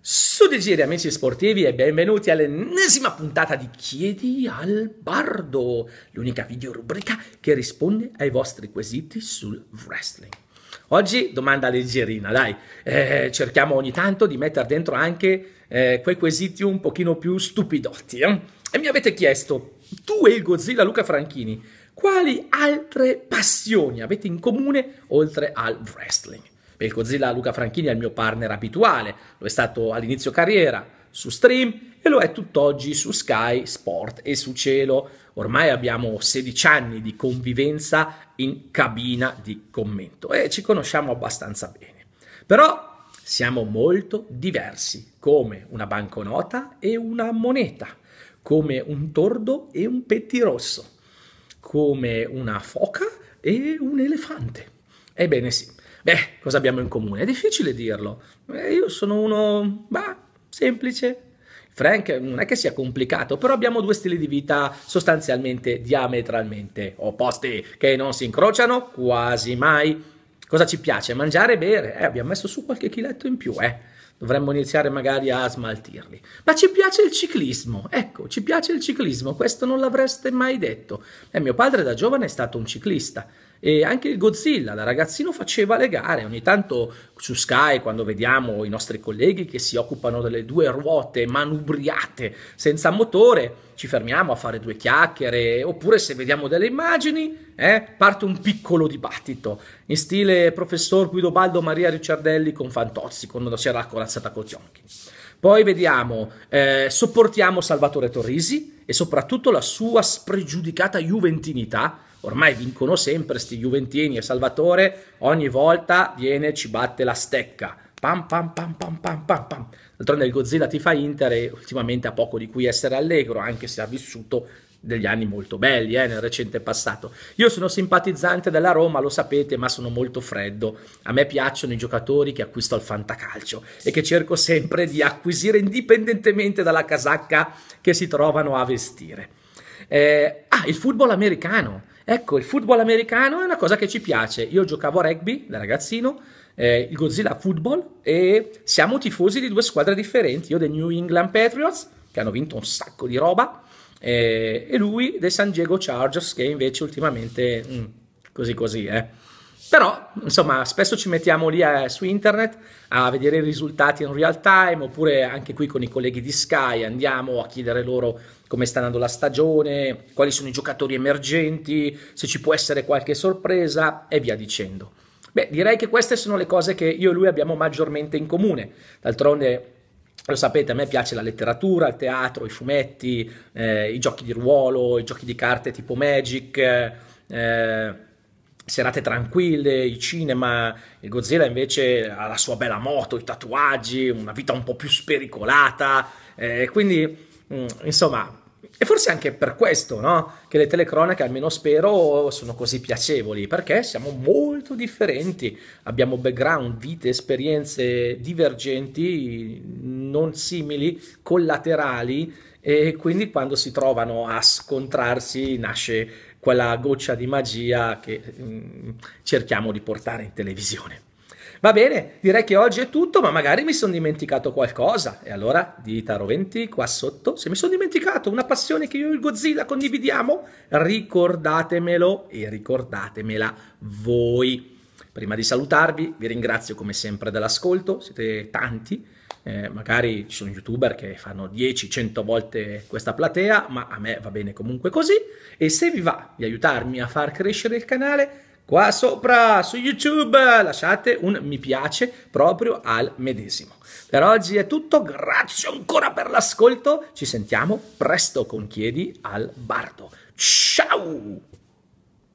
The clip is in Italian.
Su digiri amici sportivi e benvenuti all'ennesima puntata di Chiedi al Bardo, l'unica videorubrica che risponde ai vostri quesiti sul wrestling. Oggi domanda leggerina, dai, eh, cerchiamo ogni tanto di mettere dentro anche eh, quei quesiti un pochino più stupidotti. Eh? E mi avete chiesto, tu e il Godzilla Luca Franchini, quali altre passioni avete in comune oltre al wrestling? per il Godzilla Luca Franchini è il mio partner abituale, lo è stato all'inizio carriera su Stream e lo è tutt'oggi su Sky Sport e su Cielo. Ormai abbiamo 16 anni di convivenza in cabina di commento e ci conosciamo abbastanza bene. Però siamo molto diversi, come una banconota e una moneta, come un tordo e un pettirosso, come una foca e un elefante. Ebbene sì, Beh, cosa abbiamo in comune? È difficile dirlo. Eh, io sono uno, bah, semplice. Frank non è che sia complicato, però abbiamo due stili di vita sostanzialmente diametralmente opposti, che non si incrociano quasi mai. Cosa ci piace? Mangiare e bere. Eh, abbiamo messo su qualche chiletto in più, eh dovremmo iniziare magari a smaltirli. Ma ci piace il ciclismo, ecco, ci piace il ciclismo, questo non l'avreste mai detto. Eh, mio padre da giovane è stato un ciclista e anche il Godzilla da ragazzino faceva le gare, ogni tanto su Sky quando vediamo i nostri colleghi che si occupano delle due ruote manubriate senza motore, ci fermiamo a fare due chiacchiere oppure se vediamo delle immagini eh, parte un piccolo dibattito in stile professor Guido Baldo Maria Ricciardelli con Fantozzi quando si era la piazzata Cozionchi. Poi vediamo, eh, sopportiamo Salvatore Torrisi e soprattutto la sua spregiudicata juventinità. Ormai vincono sempre sti juventini e Salvatore ogni volta viene ci batte la stecca. Pam pam pam pam pam pam pam. D'altronde il Godzilla ti fa Inter e ultimamente ha poco di cui essere allegro, anche se ha vissuto degli anni molto belli eh, nel recente passato. Io sono simpatizzante della Roma, lo sapete, ma sono molto freddo. A me piacciono i giocatori che acquisto al fantacalcio e che cerco sempre di acquisire indipendentemente dalla casacca che si trovano a vestire. Eh, ah, il football americano. Ecco, il football americano è una cosa che ci piace. Io giocavo a rugby da ragazzino, eh, il Godzilla Football, e siamo tifosi di due squadre differenti. Io dei New England Patriots, che hanno vinto un sacco di roba, e, eh, e lui dei San Diego Chargers che invece ultimamente mh, mm, così così eh. però insomma spesso ci mettiamo lì eh, su internet a vedere i risultati in real time oppure anche qui con i colleghi di Sky andiamo a chiedere loro come sta andando la stagione quali sono i giocatori emergenti se ci può essere qualche sorpresa e via dicendo Beh, direi che queste sono le cose che io e lui abbiamo maggiormente in comune. D'altronde lo sapete, a me piace la letteratura, il teatro, i fumetti, eh, i giochi di ruolo, i giochi di carte tipo Magic, eh, serate tranquille, il cinema. Il Godzilla invece ha la sua bella moto, i tatuaggi, una vita un po' più spericolata. Eh, quindi, mh, mm, insomma, e forse anche per questo, no? Che le telecronache, almeno spero, sono così piacevoli, perché siamo molto differenti, abbiamo background, vite, esperienze divergenti, non simili, collaterali, e quindi quando si trovano a scontrarsi nasce quella goccia di magia che mm, cerchiamo di portare in televisione. Va bene, direi che oggi è tutto, ma magari mi sono dimenticato qualcosa. E allora dita roventi qua sotto. Se mi sono dimenticato una passione che io e il Godzilla condividiamo, ricordatemelo e ricordatemela voi. Prima di salutarvi, vi ringrazio come sempre dell'ascolto, siete tanti. Eh, magari ci sono youtuber che fanno 10-100 volte questa platea, ma a me va bene comunque così. E se vi va di aiutarmi a far crescere il canale, qua sopra su YouTube, lasciate un mi piace proprio al medesimo. Per oggi è tutto, grazie ancora per l'ascolto, ci sentiamo presto con Chiedi al Bardo. Ciao!